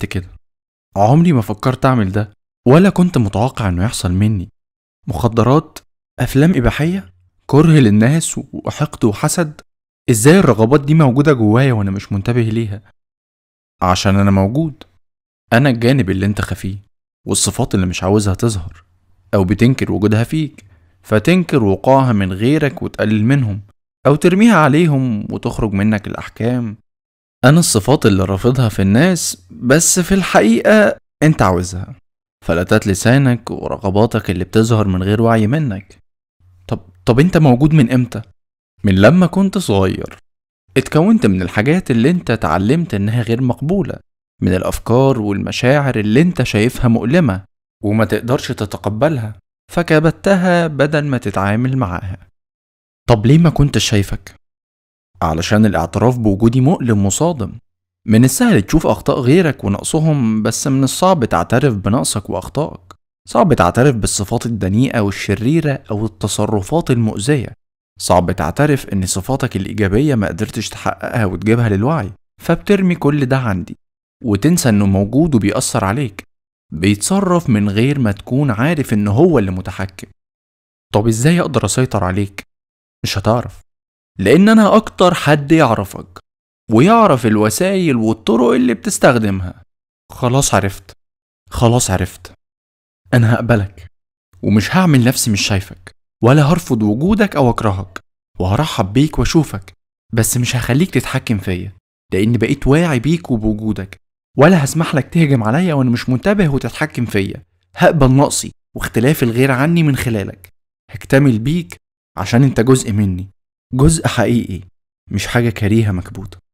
عملت كده عمري ما فكرت أعمل ده ولا كنت متوقع إنه يحصل مني مخدرات أفلام إباحية كره للناس وحقد وحسد إزاي الرغبات دي موجودة جوايا وأنا مش منتبه ليها عشان أنا موجود أنا الجانب اللي أنت خفيه والصفات اللي مش عاوزها تظهر أو بتنكر وجودها فيك فتنكر وقوعها من غيرك وتقلل منهم أو ترميها عليهم وتخرج منك الأحكام أنا الصفات اللي رافضها في الناس بس في الحقيقة أنت عاوزها فلتات لسانك ورغباتك اللي بتظهر من غير وعي منك طب طب أنت موجود من إمتى؟ من لما كنت صغير اتكونت من الحاجات اللي أنت اتعلمت إنها غير مقبولة من الأفكار والمشاعر اللي أنت شايفها مؤلمة وما تقدرش تتقبلها فكبتها بدل ما تتعامل معاها طب ليه ما كنتش شايفك؟ علشان الاعتراف بوجودي مؤلم وصادم من السهل تشوف أخطاء غيرك ونقصهم بس من الصعب تعترف بنقصك وأخطائك صعب تعترف بالصفات الدنيئة والشريرة أو التصرفات المؤذية صعب تعترف إن صفاتك الإيجابية ما قدرتش تحققها وتجيبها للوعي فبترمي كل ده عندي وتنسى إنه موجود وبيأثر عليك بيتصرف من غير ما تكون عارف إن هو اللي متحكم طب إزاي أقدر أسيطر عليك؟ مش هتعرف لأن أنا أكتر حد يعرفك ويعرف الوسائل والطرق اللي بتستخدمها خلاص عرفت خلاص عرفت أنا هقبلك ومش هعمل نفسي مش شايفك ولا هرفض وجودك أو أكرهك وهرحب بيك وأشوفك بس مش هخليك تتحكم فيا لأن بقيت واعي بيك وبوجودك ولا هسمح لك تهجم عليا وأنا مش منتبه وتتحكم فيا هقبل نقصي واختلاف الغير عني من خلالك هكتمل بيك عشان انت جزء مني جزء حقيقي مش حاجة كريهة مكبوتة